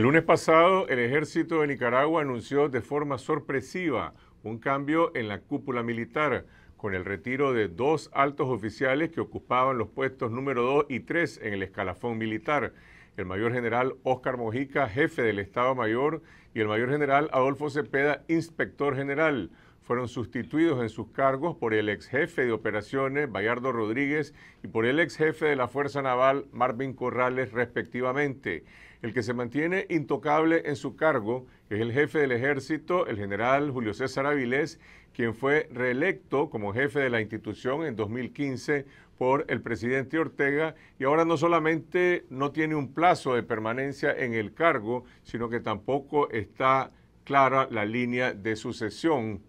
El lunes pasado, el ejército de Nicaragua anunció de forma sorpresiva un cambio en la cúpula militar, con el retiro de dos altos oficiales que ocupaban los puestos número 2 y 3 en el escalafón militar, el mayor general Óscar Mojica, jefe del Estado Mayor, y el mayor general Adolfo Cepeda, inspector general. Fueron sustituidos en sus cargos por el ex jefe de operaciones, Bayardo Rodríguez, y por el ex jefe de la Fuerza Naval, Marvin Corrales, respectivamente. El que se mantiene intocable en su cargo es el jefe del ejército, el general Julio César Avilés, quien fue reelecto como jefe de la institución en 2015 por el presidente Ortega y ahora no solamente no tiene un plazo de permanencia en el cargo, sino que tampoco está clara la línea de sucesión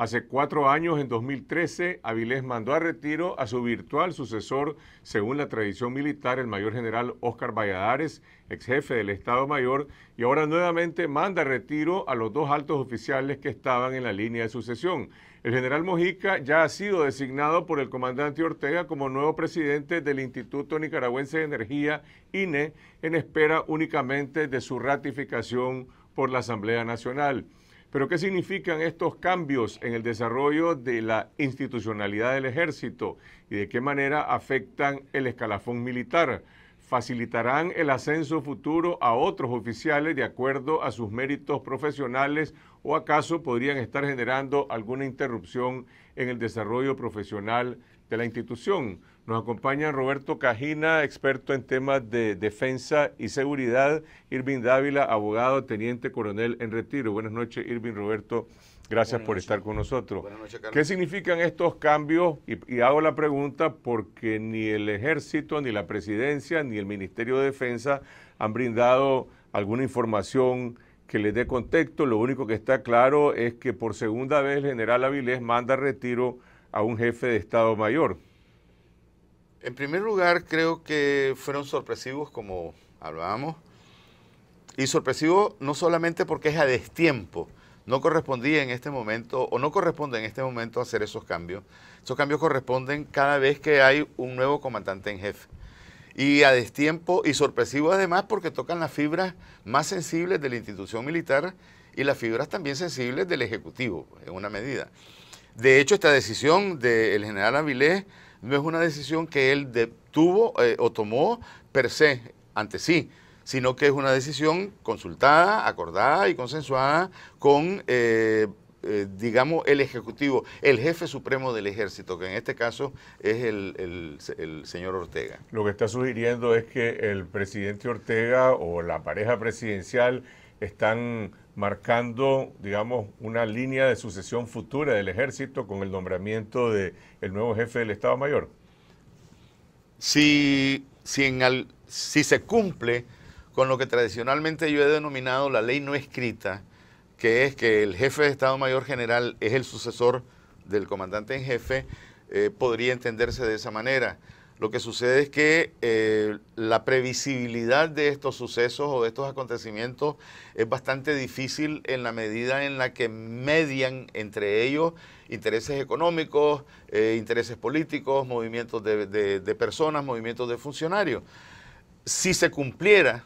Hace cuatro años, en 2013, Avilés mandó a retiro a su virtual sucesor, según la tradición militar, el mayor general Óscar Valladares, ex jefe del Estado Mayor, y ahora nuevamente manda a retiro a los dos altos oficiales que estaban en la línea de sucesión. El general Mojica ya ha sido designado por el comandante Ortega como nuevo presidente del Instituto Nicaragüense de Energía, INE, en espera únicamente de su ratificación por la Asamblea Nacional. Pero ¿qué significan estos cambios en el desarrollo de la institucionalidad del ejército y de qué manera afectan el escalafón militar? ¿Facilitarán el ascenso futuro a otros oficiales de acuerdo a sus méritos profesionales o acaso podrían estar generando alguna interrupción en el desarrollo profesional de la institución? Nos acompaña Roberto Cajina, experto en temas de defensa y seguridad. Irving Dávila, abogado, teniente coronel en retiro. Buenas noches, Irving Roberto. Gracias por estar con nosotros. Buenas noches, ¿Qué significan estos cambios? Y, y hago la pregunta porque ni el ejército, ni la presidencia, ni el Ministerio de Defensa han brindado alguna información que les dé contexto. Lo único que está claro es que por segunda vez el general Avilés manda retiro a un jefe de Estado Mayor. En primer lugar, creo que fueron sorpresivos, como hablábamos, y sorpresivos no solamente porque es a destiempo, no correspondía en este momento o no corresponde en este momento hacer esos cambios. Esos cambios corresponden cada vez que hay un nuevo comandante en jefe. Y a destiempo y sorpresivo además porque tocan las fibras más sensibles de la institución militar y las fibras también sensibles del Ejecutivo, en una medida. De hecho, esta decisión del general Avilés no es una decisión que él detuvo tuvo eh, o tomó per se ante sí, sino que es una decisión consultada, acordada y consensuada con... Eh, eh, digamos, el Ejecutivo, el jefe supremo del ejército, que en este caso es el, el, señor Ortega. Lo que está sugiriendo es que el presidente Ortega o la pareja presidencial están marcando, digamos, una línea de sucesión futura del ejército con el nombramiento del nuevo jefe del Estado Mayor? Si, si, en si se cumple con lo que tradicionalmente yo he denominado la ley no escrita, que es que el jefe de Estado Mayor General es el sucesor del comandante en jefe, eh, podría entenderse de esa manera. Lo que sucede es que eh, la previsibilidad de estos sucesos o de estos acontecimientos es bastante difícil en la medida en la que median entre ellos intereses económicos, eh, intereses políticos, movimientos de, personas, movimientos de funcionarios. Si se cumpliera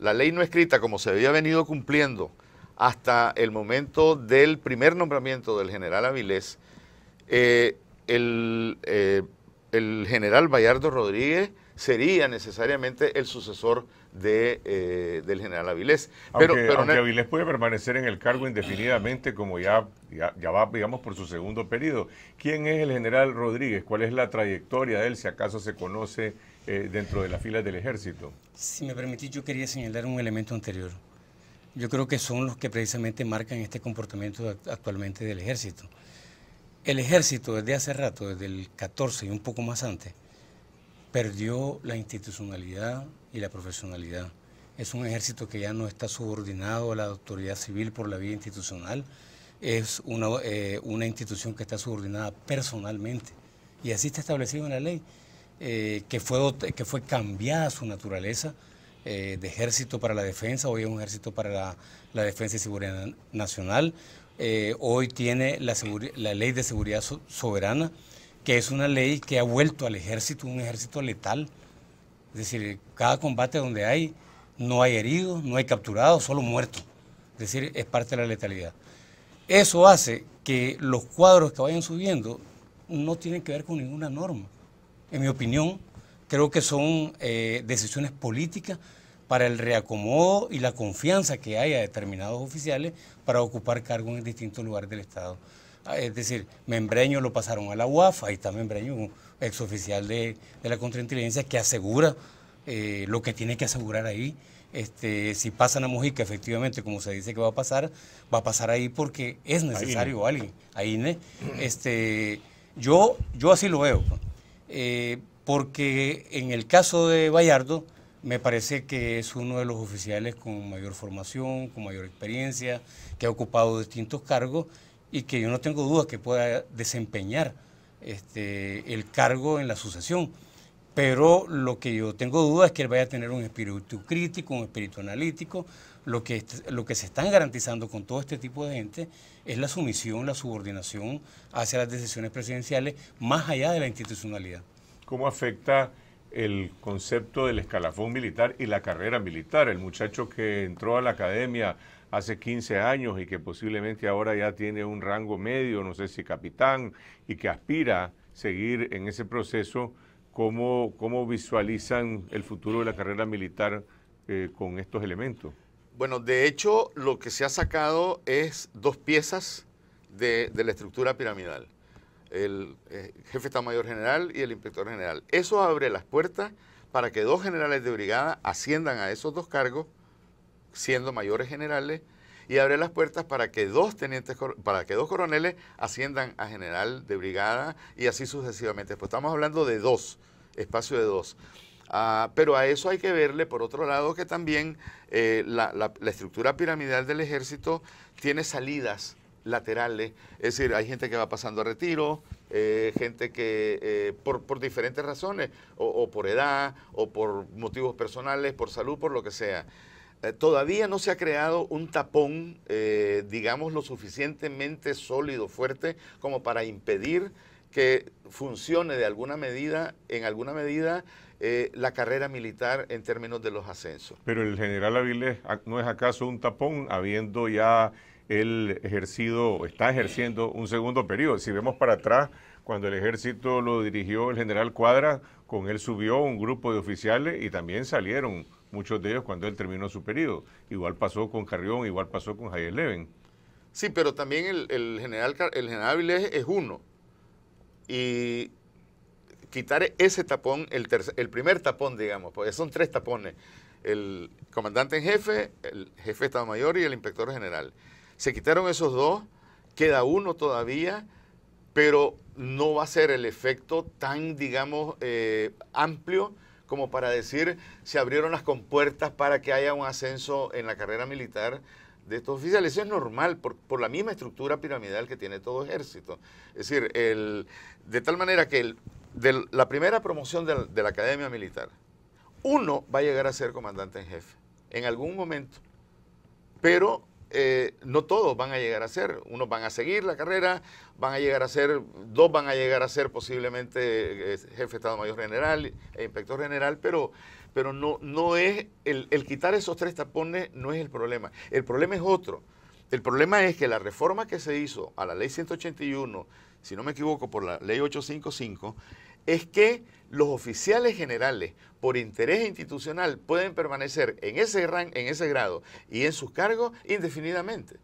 la ley no escrita como se había venido cumpliendo hasta el momento del primer nombramiento del general Avilés, eh, el el general Bayardo Rodríguez sería necesariamente el sucesor de, eh, del general Avilés. Pero, aunque, Avilés puede permanecer en el cargo indefinidamente, como ya, ya, va, digamos, por su segundo periodo. ¿Quién es el general Rodríguez? ¿Cuál es la trayectoria de él, si acaso se conoce eh, dentro de las filas del ejército? Si me permitís, yo quería señalar un elemento anterior. Yo creo que son los que precisamente marcan este comportamiento actualmente del ejército. El ejército desde hace rato, desde el 14 y un poco más antes, perdió la institucionalidad y la profesionalidad. Es un ejército que ya no está subordinado a la autoridad civil por la vía institucional, es una, eh, institución que está subordinada personalmente. Y así está establecido en la ley, eh, que, fue, que fue cambiada su naturaleza eh, de ejército para la defensa, hoy es un ejército para la, la defensa y seguridad nacional, eh, hoy tiene la, la, ley de seguridad soberana, que es una ley que ha vuelto al ejército un ejército letal. Es decir, cada combate donde hay, no hay heridos, no hay capturados, solo muertos. Es decir, es parte de la letalidad. Eso hace que los cuadros que vayan subiendo no tienen que ver con ninguna norma. En mi opinión, creo que son eh, decisiones políticas para el reacomodo y la confianza que hay a determinados oficiales para ocupar cargos en distintos lugares del Estado. Ah, es decir, Membreño lo pasaron a la UAF, ahí está Membreño, un exoficial de, de la contrainteligencia que asegura eh, lo que tiene que asegurar ahí. Este, si pasan a Mojica, efectivamente, como se dice que va a pasar, va a pasar ahí porque es necesario alguien, ahí ¿no? Este, yo, yo así lo veo, eh, porque en el caso de Vallardo, me parece que es uno de los oficiales con mayor formación, con mayor experiencia, que ha ocupado distintos cargos y que yo no tengo dudas que pueda desempeñar este, el cargo en la sucesión. Pero lo que yo tengo duda es que él vaya a tener un espíritu crítico, un espíritu analítico. Lo que, lo que se están garantizando con todo este tipo de gente es la sumisión, la subordinación hacia las decisiones presidenciales, más allá de la institucionalidad. ¿Cómo afecta el concepto del escalafón militar y la carrera militar. El muchacho que entró a la academia hace 15 años y que posiblemente ahora ya tiene un rango medio, no sé si capitán, y que aspira a seguir en ese proceso, ¿cómo, visualizan el futuro de la carrera militar eh, con estos elementos? Bueno, de hecho, lo que se ha sacado es dos piezas de la estructura piramidal el eh, jefe de Mayor General y el inspector general. Eso abre las puertas para que dos generales de brigada asciendan a esos dos cargos, siendo mayores generales, y abre las puertas para que dos tenientes, para que dos coroneles asciendan a general de brigada y así sucesivamente. Pues estamos hablando de dos, espacio de dos. Ah, pero a eso hay que verle, por otro lado, que también eh, la, la estructura piramidal del ejército tiene salidas laterales. Es decir, hay gente que va pasando a retiro, eh, gente que eh, por, diferentes razones, o, por edad, o por motivos personales, por salud, por lo que sea. Eh, todavía no se ha creado un tapón, digamos, lo suficientemente sólido, fuerte, como para impedir que funcione de alguna medida, en alguna medida, la carrera militar en términos de los ascensos. Pero el general Avilés, ¿no es acaso un tapón habiendo ya él ejercido, está ejerciendo un segundo periodo. Si vemos para atrás, cuando el ejército lo dirigió el general Cuadra, con él subió un grupo de oficiales y también salieron muchos de ellos cuando él terminó su periodo. Igual pasó con Carrión, igual pasó con Javier Leven. Sí, pero también el, general el es uno. Y quitar ese tapón, el, el primer tapón, digamos, porque son tres tapones. El comandante en jefe, el jefe de Estado Mayor y el inspector general. Se quitaron esos dos, queda uno todavía, pero no va a ser el efecto tan, digamos, eh, amplio como para decir se abrieron las compuertas para que haya un ascenso en la carrera militar de estos oficiales. Eso es normal por, la misma estructura piramidal que tiene todo ejército. Es decir, de tal manera que de la primera promoción de la academia militar, uno va a llegar a ser comandante en jefe en algún momento, pero eh, no todos van a llegar a ser, unos van a seguir la carrera, van a llegar a ser, dos van a llegar a ser posiblemente eh, jefe de Estado Mayor General e inspector general, pero, pero no, no es, el, el quitar esos tres tapones no es el problema, el problema es otro. El problema es que la reforma que se hizo a la ley 181, si no me equivoco, por la ley 855, es que los oficiales generales por interés institucional pueden permanecer en ese en ese grado y en sus cargos indefinidamente.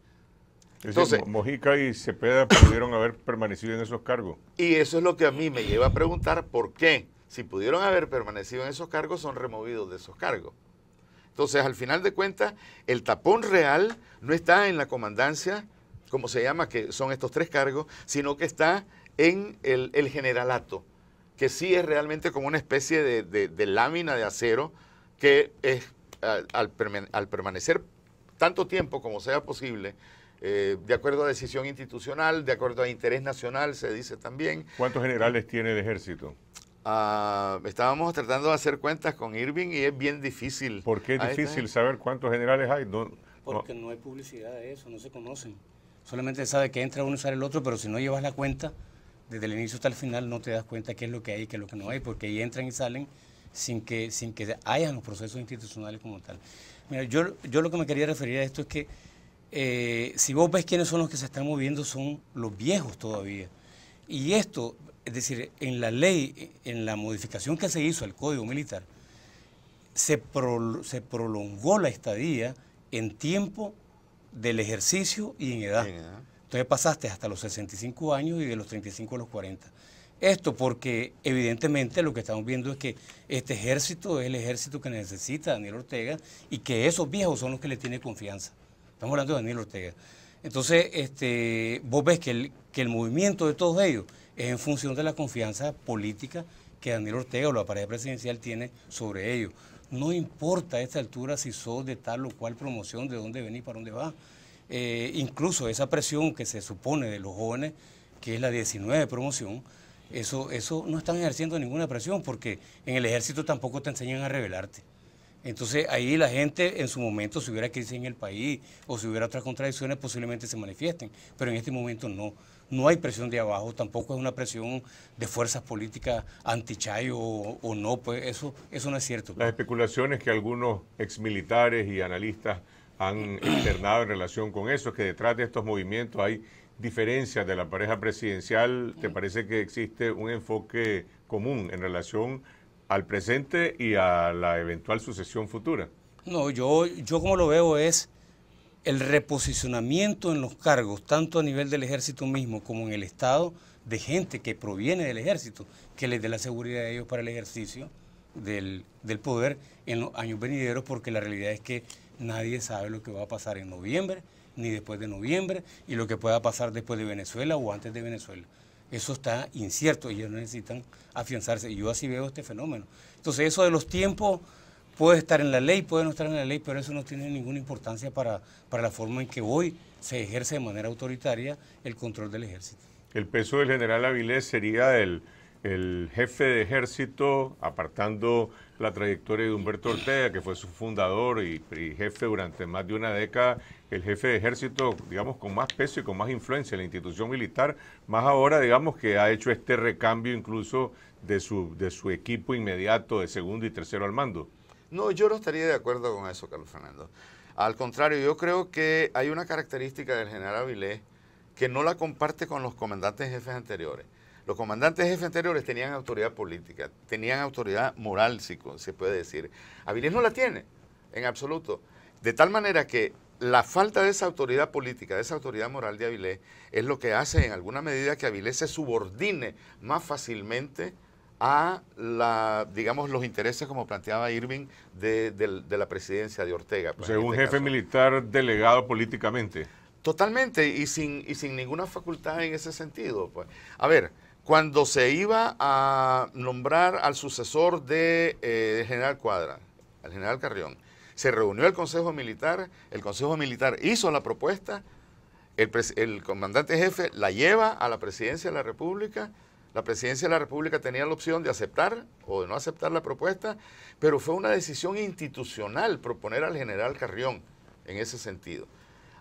Entonces, Mojica y Cepeda pudieron haber permanecido en esos cargos. Y eso es lo que a mí me lleva a preguntar por qué, si pudieron haber permanecido en esos cargos, son removidos de esos cargos. Entonces, al final de cuentas, el tapón real no está en la comandancia, como se llama, que son estos tres cargos, sino que está en el generalato que sí es realmente como una especie de, lámina de acero que es, al, permanecer tanto tiempo como sea posible, eh, de acuerdo a decisión institucional, de acuerdo a interés nacional, se dice también. ¿Cuántos generales tiene el ejército? Ah, estábamos tratando de hacer cuentas con Irving y es bien difícil. ¿Por qué es difícil saber cuántos generales hay? Porque no. no hay publicidad de eso, no se conocen. Solamente sabe que entra uno y sale el otro, pero si no llevas la cuenta, desde el inicio hasta el final no te das cuenta qué es lo que hay y qué es lo que no hay, porque ahí entran y salen sin que, sin que hayan los procesos institucionales como tal. Mira, yo, yo lo que me quería referir a esto es que eh, si vos ves quiénes son los que se están moviendo, son los viejos todavía. Y esto, es decir, en la ley, en la modificación que se hizo al Código Militar, se, prolongó la estadía en tiempo del ejercicio y En edad. Entonces pasaste hasta los 65 años y de los 35 a los 40. Esto porque evidentemente lo que estamos viendo es que este ejército es el ejército que necesita Daniel Ortega y que esos viejos son los que le tienen confianza. Estamos hablando de Daniel Ortega. Entonces, este, vos ves que el, movimiento de todos ellos es en función de la confianza política que Daniel Ortega o la pareja presidencial tiene sobre ellos. No importa a esta altura si sos de tal o cual promoción, de dónde venís, para dónde vas eh, incluso esa presión que se supone de los jóvenes, que es la 19 de promoción, eso, eso no están ejerciendo ninguna presión porque en el ejército tampoco te enseñan a rebelarte Entonces ahí la gente en su momento, si hubiera crisis en el país o si hubiera otras contradicciones, posiblemente se manifiesten, pero en este momento no. No hay presión de abajo, tampoco es una presión de fuerzas políticas anti-Chayo o, no, pues eso, eso no es cierto. Las especulaciones que algunos exmilitares y analistas han internado en relación con eso, que detrás de estos movimientos hay diferencias de la pareja presidencial. ¿Te parece que existe un enfoque común en relación al presente y a la eventual sucesión futura? No, yo, yo como lo veo es el reposicionamiento en los cargos, tanto a nivel del ejército mismo como en el Estado, de gente que proviene del ejército, que les dé la seguridad de ellos para el ejercicio del, poder en los años venideros, porque la realidad es que nadie sabe lo que va a pasar en noviembre, ni después de noviembre, y lo que pueda pasar después de Venezuela o antes de Venezuela. Eso está incierto, y ellos necesitan afianzarse, y yo así veo este fenómeno. Entonces, eso de los tiempos puede estar en la ley, puede no estar en la ley, pero eso no tiene ninguna importancia para, para la forma en que hoy se ejerce de manera autoritaria el control del ejército. El peso del general Avilés sería el el jefe de ejército, apartando la trayectoria de Humberto Ortega, que fue su fundador y, jefe durante más de una década, el jefe de ejército, digamos, con más peso y con más influencia en la institución militar, más ahora, digamos, que ha hecho este recambio incluso de su, de su equipo inmediato de segundo y tercero al mando. No, yo no estaría de acuerdo con eso, Carlos Fernando. Al contrario, yo creo que hay una característica del general Avilés que no la comparte con los comandantes jefes anteriores. Los comandantes jefes anteriores tenían autoridad política, tenían autoridad moral, si se puede decir. Avilés no la tiene, en absoluto. De tal manera que la falta de esa autoridad política, de esa autoridad moral de Avilés, es lo que hace en alguna medida que Avilés se subordine más fácilmente a la, digamos, los intereses, como planteaba Irving, de, la presidencia de Ortega. Pues, o un este jefe militar delegado políticamente. Totalmente, y sin, y sin ninguna facultad en ese sentido. Pues. A ver, cuando se iba a nombrar al sucesor de, eh, general Cuadra, al general Carrión, se reunió el Consejo Militar, el Consejo Militar hizo la propuesta, el, el comandante jefe la lleva a la presidencia de la República, la presidencia de la República tenía la opción de aceptar o de no aceptar la propuesta, pero fue una decisión institucional proponer al general Carrión en ese sentido,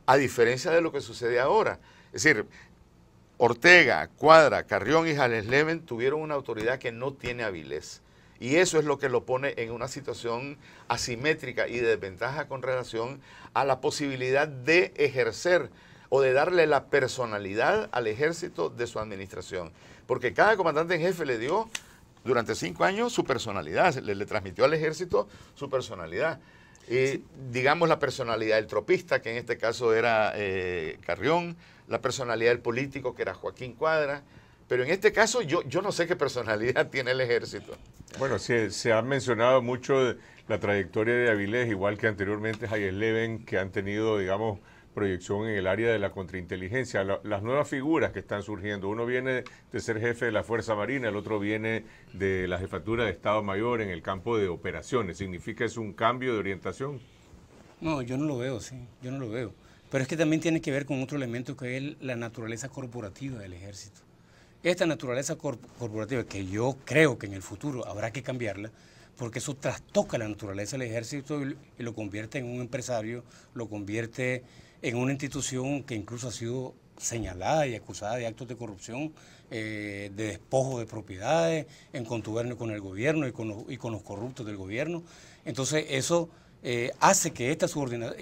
a diferencia de lo que sucede ahora. Es decir, Ortega, Cuadra, Carrión y Jales Leven tuvieron una autoridad que no tiene Avilés. Y eso es lo que lo pone en una situación asimétrica y de desventaja con relación a la posibilidad de ejercer o de darle la personalidad al ejército de su administración. Porque cada comandante en jefe le dio durante cinco años su personalidad, le transmitió al ejército su personalidad digamos la personalidad del tropista, que en este caso era eh, Carrión, la personalidad del político, que era Joaquín Cuadra, pero en este caso yo, yo no sé qué personalidad tiene el ejército. Bueno, se, se ha mencionado mucho la trayectoria de Avilés, igual que anteriormente Hayes Leven, que han tenido, digamos, proyección en el área de la contrainteligencia, las nuevas figuras que están surgiendo. Uno viene de ser jefe de la Fuerza Marina, el otro viene de la jefatura de Estado Mayor en el campo de operaciones. ¿Significa eso un cambio de orientación? No, yo no lo veo, sí, yo no lo veo. Pero es que también tiene que ver con otro elemento que es la naturaleza corporativa del ejército. Esta naturaleza corporativa, que yo creo que en el futuro habrá que cambiarla, porque eso trastoca la naturaleza del ejército y lo convierte en un empresario, lo convierte en en una institución que incluso ha sido señalada y acusada de actos de corrupción, eh, de despojo de propiedades, en contubernio con el gobierno y con los, corruptos del gobierno. Entonces eso eh, hace que, esta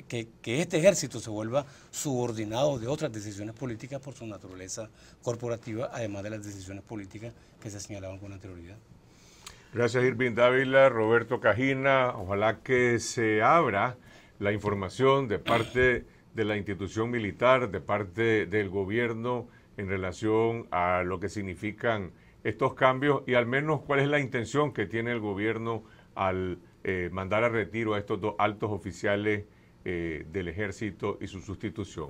que, que este ejército se vuelva subordinado de otras decisiones políticas por su naturaleza corporativa, además de las decisiones políticas que se señalaban con anterioridad. Gracias Irving Dávila, Roberto Cajina. Ojalá que se abra la información de parte de la institución militar, de parte del gobierno en relación a lo que significan estos cambios y al menos cuál es la intención que tiene el gobierno al eh, mandar a retiro a estos dos altos oficiales eh, del ejército y su sustitución.